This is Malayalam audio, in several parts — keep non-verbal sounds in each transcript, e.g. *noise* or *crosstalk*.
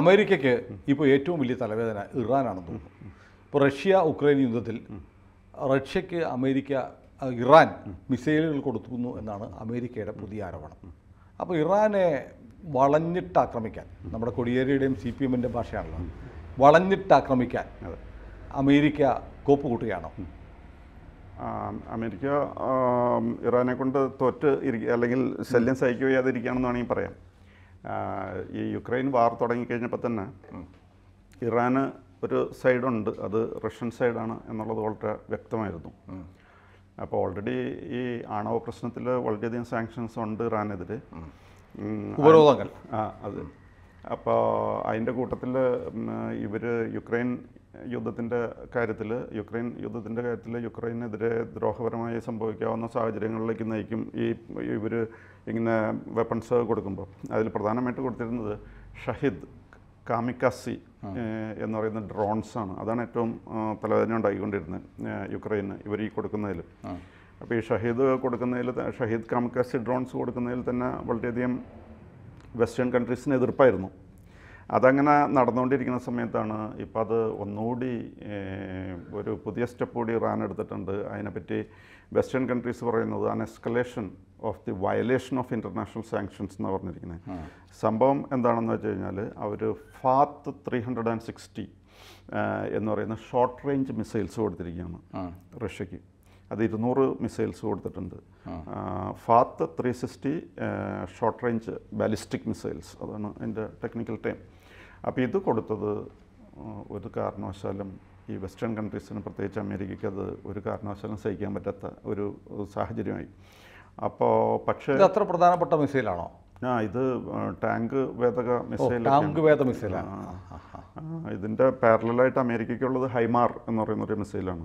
അമേരിക്കയ്ക്ക് ഇപ്പോൾ ഏറ്റവും വലിയ തലവേദന ഇറാനാണെന്ന് തോന്നുന്നു ഇപ്പോൾ റഷ്യ ഉക്രൈൻ യുദ്ധത്തിൽ റഷ്യക്ക് അമേരിക്ക ഇറാൻ മിസൈലുകൾ കൊടുക്കുന്നു എന്നാണ് അമേരിക്കയുടെ പുതിയ ആരോപണം അപ്പോൾ ഇറാനെ വളഞ്ഞിട്ട് ആക്രമിക്കാൻ നമ്മുടെ കൊടിയേരിയുടെയും സി പി എമ്മിൻ്റെ ഭാഷയാണല്ലോ വളഞ്ഞിട്ട് ആക്രമിക്കാൻ അമേരിക്ക കോപ്പ് കൂട്ടുകയാണോ അമേരിക്ക ഇറാനെ കൊണ്ട് തോറ്റ് ഇരിക്കുക അല്ലെങ്കിൽ ശല്യം സഹിക്കുകയാതിരിക്കുകയാണെന്ന് വേണമെങ്കിൽ പറയാം ഈ യുക്രൈൻ വാർ തുടങ്ങിക്കഴിഞ്ഞപ്പോൾ തന്നെ ഇറാന് ഒരു സൈഡുണ്ട് അത് റഷ്യൻ സൈഡാണ് എന്നുള്ളത് വളരെ വ്യക്തമായിരുന്നു അപ്പോൾ ഓൾറെഡി ഈ ആണവ പ്രശ്നത്തിൽ വളരെയധികം സാങ്ഷൻസ് ഉണ്ട് ഇറാനെതിരെ ആ അത് അപ്പോൾ അതിൻ്റെ കൂട്ടത്തിൽ ഇവർ യുക്രൈൻ യുദ്ധത്തിൻ്റെ കാര്യത്തിൽ യുക്രൈൻ യുദ്ധത്തിൻ്റെ കാര്യത്തിൽ യുക്രൈനെതിരെ ദ്രോഹപരമായി സംഭവിക്കാവുന്ന സാഹചര്യങ്ങളിലേക്ക് നയിക്കും ഈ ഇവർ ഇങ്ങനെ വെപ്പൺസ് കൊടുക്കുമ്പോൾ അതിൽ പ്രധാനമായിട്ട് കൊടുത്തിരുന്നത് ഷഹിദ് കാമിക്കാസി എന്ന് പറയുന്ന ഡ്രോൺസ് ആണ് അതാണ് ഏറ്റവും തലവേദന ഉണ്ടാക്കിക്കൊണ്ടിരുന്നത് യുക്രൈന് ഇവർ ഈ കൊടുക്കുന്നതിൽ അപ്പോൾ ഈ ഷഹീദ് കൊടുക്കുന്നതിൽ ഷഹീദ് കാമിക്കാസി ഡ്രോൺസ് കൊടുക്കുന്നതിൽ തന്നെ വളരെയധികം വെസ്റ്റേൺ കൺട്രീസിന് എതിർപ്പായിരുന്നു അതങ്ങനെ നടന്നുകൊണ്ടിരിക്കുന്ന സമയത്താണ് ഇപ്പോൾ അത് ഒന്നുകൂടി ഒരു പുതിയ സ്റ്റെപ്പ് കൂടി ഇറാൻ എടുത്തിട്ടുണ്ട് അതിനെപ്പറ്റി വെസ്റ്റേൺ കൺട്രീസ് പറയുന്നത് un escalation of the violation of international sanctions എന്ന് പറഞ്ഞിരിക്കുന്നത് സംഭവം എന്താണെന്ന് വെച്ച് കഴിഞ്ഞാൽ അവർ Fath three hundred and sixty എന്ന് പറയുന്ന ഷോർട്ട് റേഞ്ച് മിസൈൽസ് കൊടുത്തിരിക്കുകയാണ് റഷ്യക്ക് അത് ഇരുന്നൂറ് മിസൈൽസ് കൊടുത്തിട്ടുണ്ട് Fath three sixty short range ballistic missiles അതാണ് അതിൻ്റെ ടെക്നിക്കൽ ടൈം അപ്പോൾ ഇത് കൊടുത്തത് ഒരു കാരണവശാലും ഈ വെസ്റ്റേൺ കൺട്രീസിന് പ്രത്യേകിച്ച് അമേരിക്കയ്ക്ക് അത് ഒരു കാരണവശാലും സഹിക്കാൻ പറ്റാത്ത ഒരു സാഹചര്യമായി അപ്പോൾ പക്ഷേ അത്ര പ്രധാനപ്പെട്ട മിസൈലാണോ ആ ഇത് ടാങ്ക് വേദക മിസൈൽ ടാങ്ക് വേദ മിസൈലാണ് ഇതിൻ്റെ പാരലായിട്ട് അമേരിക്കയ്ക്കുള്ളത് ഹൈമാർ എന്ന് പറയുന്ന ഒരു മിസൈലാണ്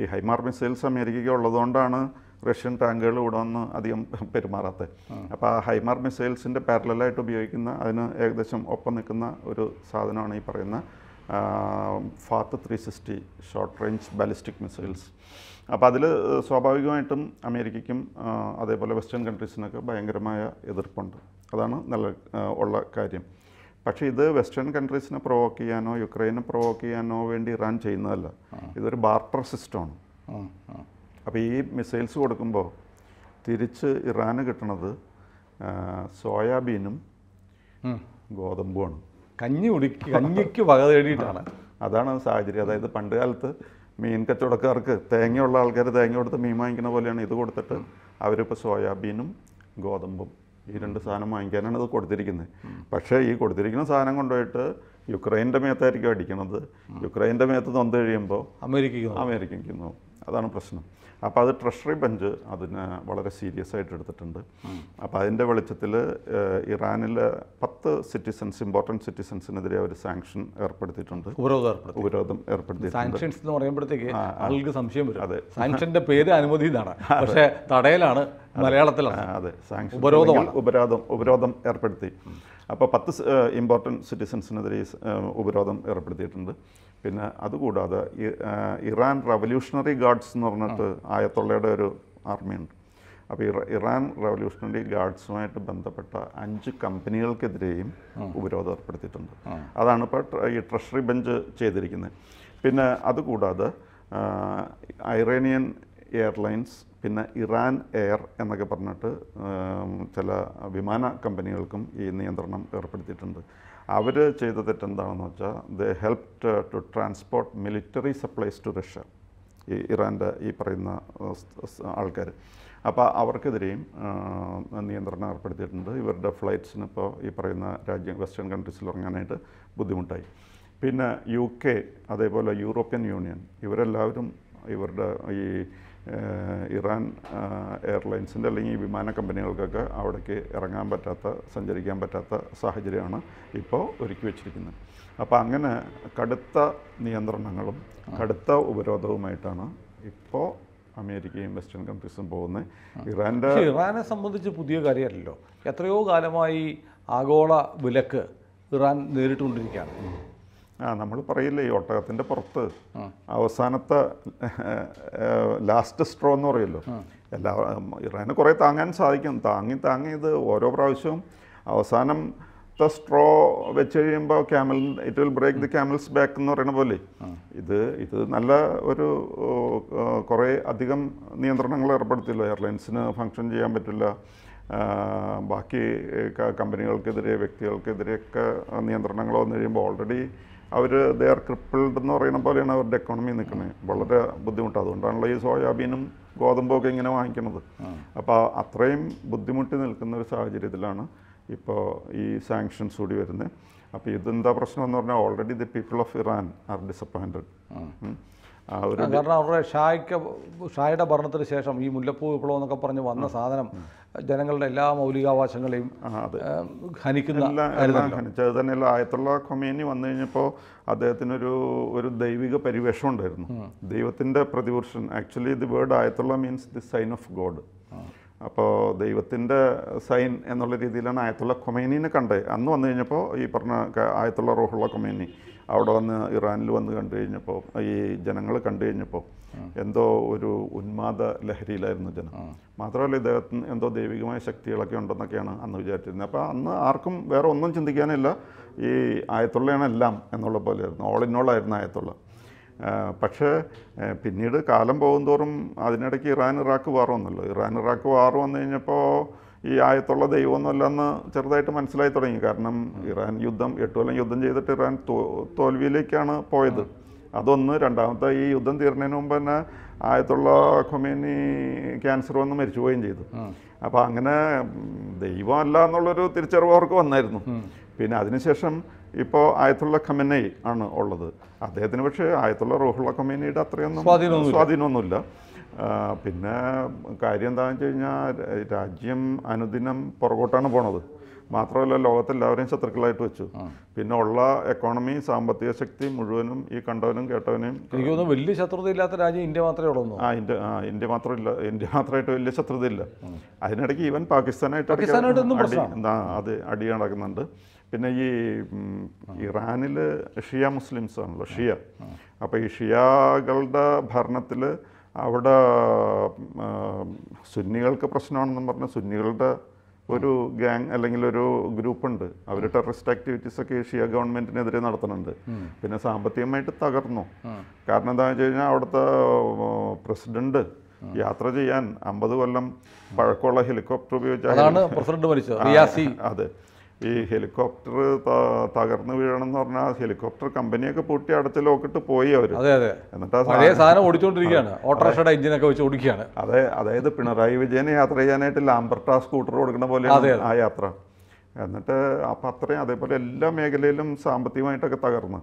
ഈ ഹൈമാർ മിസൈൽസ് അമേരിക്കയ്ക്ക് ഉള്ളതുകൊണ്ടാണ് റഷ്യൻ ടാങ്കുകൾ ഇവിടെ വന്ന് അധികം പെരുമാറാത്തത് അപ്പോൾ ആ ഹൈമാർ മിസൈൽസിൻ്റെ പാരലായിട്ട് ഉപയോഗിക്കുന്ന അതിന് ഏകദേശം ഒപ്പം നിൽക്കുന്ന ഒരു സാധനമാണ് ഈ പറയുന്ന Fath three sixty short range ballistic missiles അപ്പോൾ അതിൽ സ്വാഭാവികമായിട്ടും അമേരിക്കയ്ക്കും അതേപോലെ വെസ്റ്റേൺ കൺട്രീസിനൊക്കെ ഭയങ്കരമായ എതിർപ്പുണ്ട് അതാണ് നല്ല ഉള്ള കാര്യം പക്ഷേ ഇത് വെസ്റ്റേൺ കൺട്രീസിനെ പ്രൊവോക്ക് ചെയ്യാനോ യുക്രൈനെ പ്രൊവോക്ക് ചെയ്യാനോ വേണ്ടി ഇറാൻ ചെയ്യുന്നതല്ല ഇതൊരു ബാർട്ടർ സിസ്റ്റമാണ് അപ്പോൾ ഈ മിസൈൽസ് കൊടുക്കുമ്പോൾ തിരിച്ച് ഇറാന് കിട്ടണത് സോയാബീനും ഗോതമ്പുമാണ് കഞ്ഞി കുടിക്കുക കഞ്ഞിക്ക് വക തേടിയിട്ടാണ് അതാണ് സാഹചര്യം അതായത് പണ്ട് കാലത്ത് മീൻ കച്ചവടക്കാർക്ക് തേങ്ങയുള്ള ആൾക്കാർ തേങ്ങ കൊടുത്ത് മീൻ വാങ്ങിക്കുന്ന പോലെയാണ് ഇത് കൊടുത്തിട്ട് അവരിപ്പോൾ സോയാബീനും ഗോതമ്പും ഈ രണ്ട് സാധനം വാങ്ങിക്കാനാണ് ഇത് കൊടുത്തിരിക്കുന്നത് പക്ഷേ ഈ കൊടുത്തിരിക്കുന്ന സാധനം കൊണ്ടുപോയിട്ട് യുക്രൈൻ്റെ മേത്തായിരിക്കും അടിക്കുന്നത് യുക്രൈൻ്റെ മേത്ത് തന്നു കഴിയുമ്പോൾ അമേരിക്കയ്ക്ക് അമേരിക്കയ്ക്ക് നോക്കും അതാണ് പ്രശ്നം അപ്പോൾ അത് ട്രഷറി ബെഞ്ച് അതിനെ വളരെ സീരിയസ് ആയിട്ട് എടുത്തിട്ടുണ്ട് അപ്പോൾ അതിൻ്റെ വെളിച്ചത്തിൽ ഇറാനിലെ പത്ത് സിറ്റിസൺസ് ഇമ്പോർട്ടൻറ്റ് സിറ്റിസൺസിനെതിരെ അവർ സാങ്ഷൻ ഏർപ്പെടുത്തിയിട്ടുണ്ട് ഉപരോധം ഉപരോധം ഏർപ്പെടുത്തി എന്ന് സംശയം വരും അതെ സാങ്ഷൻ്റെ പേര് അനുമതി പക്ഷേ തടയലാണ് മലയാളത്തിലാണ് അതെ സാങ്ഷൻ ഉപരോധം ഉപരോധം ഉപരോധം ഏർപ്പെടുത്തി അപ്പോൾ പത്ത് ഇമ്പോർട്ടൻറ്റ് ഈ ഉപരോധം ഏർപ്പെടുത്തിയിട്ടുണ്ട് പിന്നെ അതുകൂടാതെ ഇറാൻ റവല്യൂഷണറി ഗാർഡ്സ് എന്ന് പറഞ്ഞിട്ട് ആയത്തൊള്ളയുടെ ഒരു ആർമിയുണ്ട് അപ്പോൾ ഇറാൻ റവല്യൂഷണറി ഗാർഡ്സുമായിട്ട് ബന്ധപ്പെട്ട അഞ്ച് കമ്പനികൾക്കെതിരെയും ഉപരോധം ഏർപ്പെടുത്തിയിട്ടുണ്ട് അതാണ് ഇപ്പോൾ ഈ ട്രഷറി ബെഞ്ച് ചെയ്തിരിക്കുന്നത് പിന്നെ അതുകൂടാതെ ഐറേനിയൻ എയർലൈൻസ് പിന്നെ ഇറാൻ എയർ എന്നൊക്കെ പറഞ്ഞിട്ട് ചില വിമാന കമ്പനികൾക്കും ഈ നിയന്ത്രണം ഏർപ്പെടുത്തിയിട്ടുണ്ട് അവർ ചെയ്ത തെറ്റെന്താണെന്ന് വെച്ചാൽ they helped to transport military supplies to Russia ഈ ഇറാൻ്റെ ഈ പറയുന്ന ആൾക്കാർ അപ്പോൾ അവർക്കെതിരെയും നിയന്ത്രണം ഏർപ്പെടുത്തിയിട്ടുണ്ട് ഇവരുടെ ഫ്ലൈറ്റ്സിന് ഇപ്പോൾ ഈ പറയുന്ന രാജ്യം വെസ്റ്റേൺ കൺട്രീസിൽ ഇറങ്ങാനായിട്ട് ബുദ്ധിമുട്ടായി പിന്നെ യു കെ അതേപോലെ യൂറോപ്യൻ യൂണിയൻ ഇവരെല്ലാവരും ഇവരുടെ ഈ ഇറാൻ എയർലൈൻസിൻ്റെ അല്ലെങ്കിൽ വിമാന കമ്പനികൾക്കൊക്കെ അവിടേക്ക് ഇറങ്ങാൻ പറ്റാത്ത സഞ്ചരിക്കാൻ പറ്റാത്ത സാഹചര്യമാണ് ഇപ്പോൾ ഒരുക്കി വെച്ചിരിക്കുന്നത് അപ്പോൾ അങ്ങനെ കടുത്ത നിയന്ത്രണങ്ങളും കടുത്ത ഉപരോധവുമായിട്ടാണ് ഇപ്പോൾ അമേരിക്കയും വെസ്റ്റേൺ കൺട്രീസും പോകുന്നത് ഇറാൻ്റെ ഇറാനെ സംബന്ധിച്ച് പുതിയ കാര്യമല്ലല്ലോ എത്രയോ കാലമായി ആഗോള വിലക്ക് ഇറാൻ നേരിട്ടുകൊണ്ടിരിക്കുകയാണ് ആ നമ്മൾ പറയില്ലേ ഈ ഒട്ടകത്തിൻ്റെ പുറത്ത് അവസാനത്തെ ലാസ്റ്റ് സ്ട്രോ എന്ന് പറയുമല്ലോ എല്ലാ ഇറാന് കുറേ താങ്ങാൻ സാധിക്കും താങ്ങി താങ്ങി ഇത് ഓരോ പ്രാവശ്യവും അവസാനത്തെ സ്ട്രോ വെച്ച് കഴിയുമ്പോൾ camel it will break the camel's back എന്ന് പറയുന്ന പോലെ ഇത് ഇത് നല്ല ഒരു കുറേ അധികം നിയന്ത്രണങ്ങൾ ഏർപ്പെടുത്തില്ല എയർലൈൻസിന് ഫങ്ഷൻ ചെയ്യാൻ പറ്റില്ല ബാക്കി കമ്പനികൾക്കെതിരെ വ്യക്തികൾക്കെതിരെയൊക്കെ നിയന്ത്രണങ്ങൾ വന്നു കഴിയുമ്പോൾ ഓൾറെഡി അവർ ദേ ആർ ക്രിപ്പിൾഡ് എന്ന് പറയുന്ന പോലെയാണ് അവരുടെ എക്കോണമി നിൽക്കുന്നത് വളരെ ബുദ്ധിമുട്ട് അതുകൊണ്ടാണല്ലോ ഈ സോയാബീനും ഗോതമ്പൊക്കെ ഇങ്ങനെ വാങ്ങിക്കുന്നത് അപ്പോൾ അത്രയും ബുദ്ധിമുട്ടി നിൽക്കുന്ന ഒരു സാഹചര്യത്തിലാണ് ഇപ്പോൾ ഈ സാങ്ഷൻസ് കൂടി വരുന്നത് അപ്പോൾ ഇതെന്താ പ്രശ്നം എന്ന് പറഞ്ഞാൽ already the people of Iran are disappointed കാരണം അവരുടെ ഷായ്ക്ക് ഷായുടെ ഭരണത്തിന് ശേഷം ഈ മുല്ലപ്പൂ വിപ്ലവം എന്നൊക്കെ പറഞ്ഞ് വന്ന സാധനം ജനങ്ങളുടെ എല്ലാ മൗലികാവകാശങ്ങളെയും ഹനിക്കുന്ന ഹനിച്ചത് തന്നെയല്ല ആയത്തുള്ള ഖൊമേനി വന്നു കഴിഞ്ഞപ്പോൾ അദ്ദേഹത്തിനൊരു ഒരു ദൈവിക പരിവേഷം ഉണ്ടായിരുന്നു ദൈവത്തിൻ്റെ പ്രതിപുരുഷൻ actually the word ayatollah means the sign of God അപ്പോൾ ദൈവത്തിൻ്റെ സൈൻ എന്നുള്ള രീതിയിലാണ് ആയത്തുള്ള ഖൊമേനിനെ കണ്ടത് അന്ന് വന്നു കഴിഞ്ഞപ്പോൾ ഈ പറഞ്ഞ ആയത്തുള്ള റോഹുള്ള ഖൊമേനി അവിടെ വന്ന് ഇറാനിൽ വന്ന് കണ്ടു കഴിഞ്ഞപ്പോൾ ഈ ജനങ്ങൾ കണ്ടു കഴിഞ്ഞപ്പോൾ എന്തോ ഒരു ഉന്മാദ ലഹരിയിലായിരുന്നു ജനം മാത്രമല്ല ഇദ്ദേഹത്തിന് എന്തോ ദൈവികമായ ശക്തികളൊക്കെ ഉണ്ടെന്നൊക്കെയാണ് അന്ന് വിചാരിച്ചിരുന്നത് അപ്പോൾ അന്ന് ആർക്കും വേറെ ഒന്നും ചിന്തിക്കാനില്ല ഈ ആയത്തുള്ളയാണ് എല്ലാം എന്നുള്ള പോലെയായിരുന്നു ഓൾ ഇൻ ഓൾ ആയിരുന്നു ആയത്തുള്ള പക്ഷേ പിന്നീട് കാലം പോകുന്തോറും അതിനിടയ്ക്ക് ഇറാൻ ഇറാഖ് വാർ വന്നല്ലോ ഇറാൻ ഇറാഖ് വാർ വന്നു കഴിഞ്ഞപ്പോൾ ഈ ആയത്തുള്ള ദൈവമൊന്നുമല്ലെന്ന് ചെറുതായിട്ട് മനസ്സിലായി തുടങ്ങി കാരണം ഇറാൻ യുദ്ധം എട്ട് കൊല്ലം യുദ്ധം ചെയ്തിട്ട് ഇറാൻ തോൽവിയിലേക്കാണ് പോയത് അതൊന്ന് രണ്ടാമത്തെ ഈ യുദ്ധം തീർന്നതിന് മുമ്പ് തന്നെ ആയത്തുള്ള ഖൊമേനി ക്യാൻസർ വന്ന് മരിച്ചു പോവുകയും ചെയ്തു അപ്പോൾ അങ്ങനെ ദൈവമല്ല എന്നുള്ളൊരു തിരിച്ചറിവ് അവർക്ക് വന്നായിരുന്നു പിന്നെ അതിനുശേഷം ഇപ്പോൾ ആയത്തുള്ള ഖമനൈ ആണ് ഉള്ളത് അദ്ദേഹത്തിന് പക്ഷേ ആയത്തുള്ള റോഹുള്ള ഖമേനയുടെ അത്രയൊന്നും സ്വാധീനമൊന്നുമില്ല പിന്നെ കാര്യം എന്താണെന്ന് വെച്ച് കഴിഞ്ഞാൽ രാജ്യം അനുദിനം പുറകോട്ടാണ് പോണത് മാത്രമല്ല ലോകത്തെല്ലാവരെയും ശത്രുക്കളായിട്ട് വെച്ചു പിന്നെ ഉള്ള എക്കോണമി സാമ്പത്തിക ശക്തി മുഴുവനും ഈ കണ്ടവനും കേട്ടവനും എനിക്ക് തോന്നുന്നു വലിയ ഇല്ലാത്ത രാജ്യം ഇന്ത്യ മാത്രമേ ഉള്ളൂ ആ ഇന്ത്യ ആ ഇന്ത്യ ഇല്ല ഇന്ത്യ മാത്രമായിട്ട് വലിയ ഇല്ല അതിനിടയ്ക്ക് ഈവൻ പാകിസ്ഥാനായിട്ട് അത് അടി നടക്കുന്നുണ്ട് പിന്നെ ഈ ഇറാനിൽ ഷിയ മുസ്ലിംസ് ആണല്ലോ ഷിയ അപ്പോൾ ഈ ഷിയകളുടെ ഭരണത്തിൽ അവിടെ സുന്നികൾക്ക് പ്രശ്നമാണെന്നും പറഞ്ഞ് സുന്നികളുടെ ഒരു ഗ്യാങ് അല്ലെങ്കിൽ ഒരു ഗ്രൂപ്പുണ്ട് അവർ ടെററിസ്റ്റ് ആക്ടിവിറ്റീസ് ഒക്കെ ഏഷ്യ ഗവൺമെന്റിനെതിരെ നടത്തുന്നുണ്ട് പിന്നെ സാമ്പത്തികമായിട്ട് തകർന്നു കാരണം എന്താണെന്ന് വെച്ച് കഴിഞ്ഞാൽ അവിടുത്തെ പ്രസിഡന്റ് യാത്ര ചെയ്യാൻ അമ്പത് കൊല്ലം പഴക്കമുള്ള ഹെലികോപ്റ്റർ ഉപയോഗിച്ചാണ് പ്രസിഡന്റ് അതെ ഈ ഹെലികോപ്റ്റർ തകർന്നു വീഴണം പറഞ്ഞാൽ ഹെലികോപ്റ്റർ കമ്പനിയൊക്കെ പൂട്ടി അടുത്ത ലോക്കിട്ട് പോയി അവർ അതെ അതെ എന്നിട്ട് സാധനം ഓടിച്ചുകൊണ്ടിരിക്കുകയാണ് വെച്ച് ഓടിക്കുകയാണ് അതെ അതായത് പിണറായി വിജയൻ യാത്ര ചെയ്യാനായിട്ട് ലാംബർട്ടാ സ്കൂട്ടർ കൊടുക്കുന്ന പോലെയാണ് ആ യാത്ര എന്നിട്ട് അപ്പം അത്രയും അതേപോലെ എല്ലാ മേഖലയിലും സാമ്പത്തികമായിട്ടൊക്കെ തകർന്നു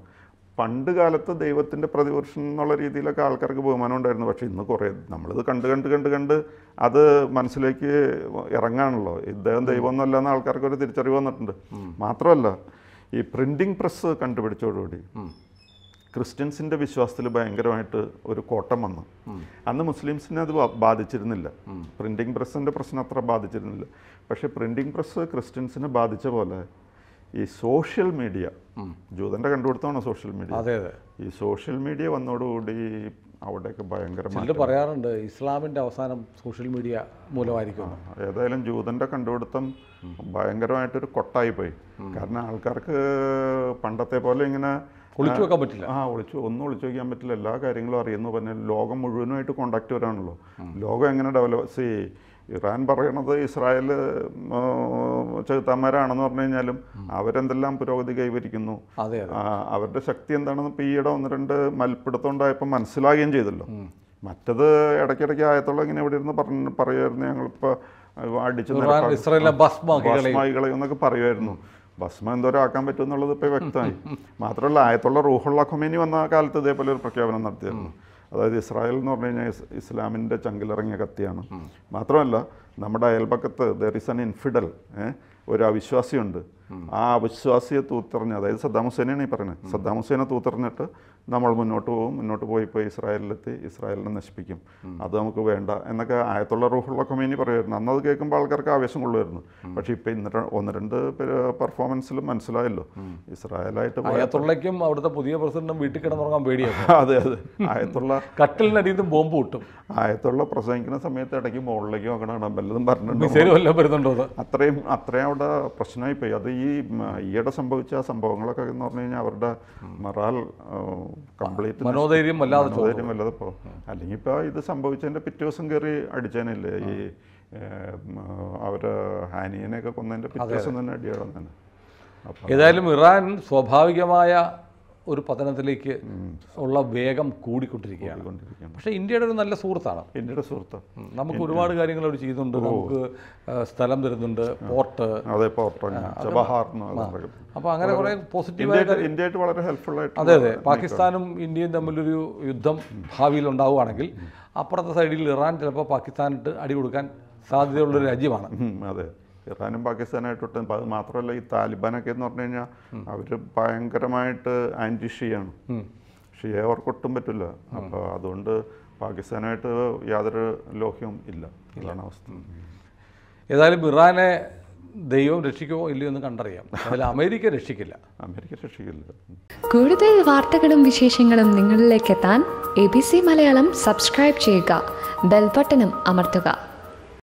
പണ്ട് കാലത്ത് ദൈവത്തിൻ്റെ പ്രതിപുരുഷൻ എന്നുള്ള രീതിയിലൊക്കെ ആൾക്കാർക്ക് ബഹുമാനം ഉണ്ടായിരുന്നു പക്ഷേ ഇന്ന് കുറേ നമ്മളിത് കണ്ട് കണ്ട് കണ്ട് കണ്ട് അത് മനസ്സിലേക്ക് ഇറങ്ങാണല്ലോ ഇദ്ദേഹം ദൈവമൊന്നുമല്ല എന്ന് ഒരു തിരിച്ചറിവ് വന്നിട്ടുണ്ട് മാത്രമല്ല ഈ പ്രിൻറ്റിംഗ് പ്രസ് കണ്ടുപിടിച്ചതോടുകൂടി ക്രിസ്ത്യൻസിൻ്റെ വിശ്വാസത്തിൽ ഭയങ്കരമായിട്ട് ഒരു കോട്ടം വന്നു അന്ന് മുസ്ലിംസിനെ അത് ബാധിച്ചിരുന്നില്ല പ്രിൻറ്റിംഗ് പ്രസ്സിൻ്റെ പ്രശ്നം അത്ര ബാധിച്ചിരുന്നില്ല പക്ഷേ പ്രിൻറ്റിംഗ് പ്രസ് ക്രിസ്ത്യൻസിനെ ബാധിച്ച പോലെ ഈ സോഷ്യൽ മീഡിയ ജൂതൻ്റെ കണ്ടുപിടുത്തമാണ് സോഷ്യൽ മീഡിയ അതെ അതെ ഈ സോഷ്യൽ മീഡിയ വന്നതോടുകൂടി അവിടെയൊക്കെ ഭയങ്കരമായിട്ട് പറയാറുണ്ട് ഇസ്ലാമിൻ്റെ അവസാനം സോഷ്യൽ മീഡിയ മൂലമായിരിക്കും ഏതായാലും ജൂതൻ്റെ കണ്ടുപിടുത്തം ഭയങ്കരമായിട്ടൊരു കൊട്ടായി പോയി കാരണം ആൾക്കാർക്ക് പണ്ടത്തെ പോലെ ഇങ്ങനെ ഒളിച്ചു വെക്കാൻ പറ്റില്ല ആ ഒളിച്ചു ഒന്നും ഒളിച്ചു വയ്ക്കാൻ പറ്റില്ല എല്ലാ കാര്യങ്ങളും അറിയുന്നു പറഞ്ഞാൽ ലോകം മുഴുവനുമായിട്ട് കോണ്ടാക്ട് വരാണല്ലോ ലോകം എങ്ങനെ ഡെവലപ്പ് സി ഇറാൻ പറയണത് ഇസ്രായേൽ ചെകുത്താന്മാരാണെന്ന് പറഞ്ഞു കഴിഞ്ഞാലും അവരെന്തെല്ലാം പുരോഗതി കൈവരിക്കുന്നു അവരുടെ ശക്തി എന്താണെന്ന് ഇപ്പോൾ ഈയിടെ ഒന്ന് രണ്ട് മൽപ്പിടുത്തം ഉണ്ടായപ്പോൾ മനസ്സിലാകുകയും ചെയ്തല്ലോ മറ്റത് ഇടയ്ക്കിടയ്ക്ക് ആയത്തോളം ഇങ്ങനെ എവിടെ ഇരുന്ന് പറഞ്ഞു പറയുമായിരുന്നു ഞങ്ങളിപ്പോൾ അടിച്ചു ഭസ്മായി കളയുമെന്നൊക്കെ പറയുമായിരുന്നു ഭസ്മ എന്തോരം ആക്കാൻ പറ്റുമെന്നുള്ളത് എന്നുള്ളത് ഇപ്പോൾ വ്യക്തമായി മാത്രമല്ല ആയത്തുള്ള റൂഹുള്ള ഖൊമേനി വന്ന കാലത്ത് ഇതേപോലെ ഒരു പ്രഖ്യാപനം നടത്തിയിരുന്നു അതായത് ഇസ്രായേൽ എന്ന് പറഞ്ഞു കഴിഞ്ഞാൽ ഇസ്ലാമിൻ്റെ ചങ്കിലിറങ്ങിയ കത്തിയാണ് മാത്രമല്ല നമ്മുടെ അയൽപക്കത്ത് ദർ ഇസ് അൻ ഇൻഫിഡൽ ഒരു അവിശ്വാസിയുണ്ട് ആ അവിശ്വാസിയെ തൂത്തെറിഞ്ഞ് അതായത് സദ്ദാം ഹുസൈനെയാണ് ഈ പറയുന്നത് സദ്ദാം ഹുസൈനെ തൂത്തെറിഞ്ഞിട്ട് നമ്മൾ മുന്നോട്ട് പോകും മുന്നോട്ട് പോയി ഇപ്പോൾ ഇസ്രായേലിലെത്തി ഇസ്രായേലിനെ നശിപ്പിക്കും അത് നമുക്ക് വേണ്ട എന്നൊക്കെ ആയത്തുള്ള റൂഹുള്ള കൊമേനി പറയുമായിരുന്നു അന്ന് അത് കേൾക്കുമ്പോൾ ആൾക്കാർക്ക് ആവേശം കൊള്ളുമായിരുന്നു പക്ഷേ ഇപ്പം ഇന്ന് ഒന്ന് രണ്ട് പെർഫോമൻസിലും മനസ്സിലായല്ലോ ഇസ്രായേലായിട്ട് ആയത്തുള്ളക്കും അവിടുത്തെ പുതിയ പ്രസിഡന്റും വീട്ടിൽ കിടന്നുറങ്ങാൻ പേടിയാണ് *laughs* അതെ അതെ ആയത്തുള്ള കട്ടിലിനടിയിൽ ബോംബ് കിട്ടും ആയത്തുള്ള പ്രസംഗിക്കുന്ന സമയത്ത് ഇടയ്ക്ക് മുകളിലേക്കും അങ്ങനെ കാണാൻ വല്ലതും പറഞ്ഞിട്ടുണ്ട് അത്രയും അത്രയും അവിടെ പ്രശ്നമായി പോയി അത് ഈ ഈയിടെ സംഭവിച്ച സംഭവങ്ങളൊക്കെ എന്ന് പറഞ്ഞു കഴിഞ്ഞാൽ അവരുടെ മറാൽ കംപ്ലീറ്റ് മനോധൈര്യം വല്ലാതെ മനോധൈര്യം വല്ലാതെ പോകും അല്ലെങ്കിൽ ഇപ്പോൾ ഇത് സംഭവിച്ചതിൻ്റെ പിറ്റേ ദിവസം കയറി അടിച്ചേനില്ലേ ഈ അവര് ഹാനിയനെയൊക്കെ കൊന്നതിൻ്റെ പിറ്റേ ദിവസം തന്നെ അടിയാടുന്നതാണ് ഏതായാലും ഇറാൻ സ്വാഭാവികമായ ഒരു പതനത്തിലേക്ക് ഉള്ള വേഗം കൂടിക്കൊണ്ടിരിക്കുകയാണ് പക്ഷേ ഇന്ത്യയുടെ ഒരു നല്ല സുഹൃത്താണ് ഇന്ത്യയുടെ സുഹൃത്ത് നമുക്ക് ഒരുപാട് കാര്യങ്ങൾ അവർ ചെയ്യുന്നുണ്ട് നമുക്ക് സ്ഥലം തരുന്നുണ്ട് പോർട്ട് അതെ പോർട്ട് അപ്പോൾ അങ്ങനെ കുറേ പോസിറ്റീവായ ഇന്ത്യയായിട്ട് വളരെ ഹെൽപ്ഫുൾ ആയിട്ട് അതെ അതെ പാകിസ്ഥാനും ഇന്ത്യയും തമ്മിലൊരു യുദ്ധം ഭാവിയിൽ ഉണ്ടാവുകയാണെങ്കിൽ അപ്പുറത്തെ സൈഡിൽ ഇറാൻ ചിലപ്പോൾ പാകിസ്ഥാനിട്ട് അടി കൊടുക്കാൻ സാധ്യതയുള്ളൊരു രാജ്യമാണ് അതെ ഇറാനും പാകിസ്ഥാനായിട്ടും അത് മാത്രമല്ല ഈ താലിബാനൊക്കെ എന്ന് പറഞ്ഞു കഴിഞ്ഞാൽ അവർ ഭയങ്കരമായിട്ട് ആൻറ്റി ഷിയാണ് ഷിയെ അവർക്കൊട്ടും പറ്റില്ല അപ്പോൾ അതുകൊണ്ട് പാകിസ്ഥാനായിട്ട് യാതൊരു ലോഹ്യവും ഇല്ല ഇതാണ് അവസ്ഥ ഏതായാലും ഇറാനെ ദൈവം രക്ഷിക്കുമോ ഇല്ലയോ എന്ന് കണ്ടറിയാം അതിൽ അമേരിക്ക രക്ഷിക്കില്ല അമേരിക്ക രക്ഷിക്കില്ല കൂടുതൽ വാർത്തകളും വിശേഷങ്ങളും നിങ്ങളിലേക്ക് എത്താൻ A B C Malayalam subscribe ചെയ്യുക ബെൽബട്ടനും അമർത്തുക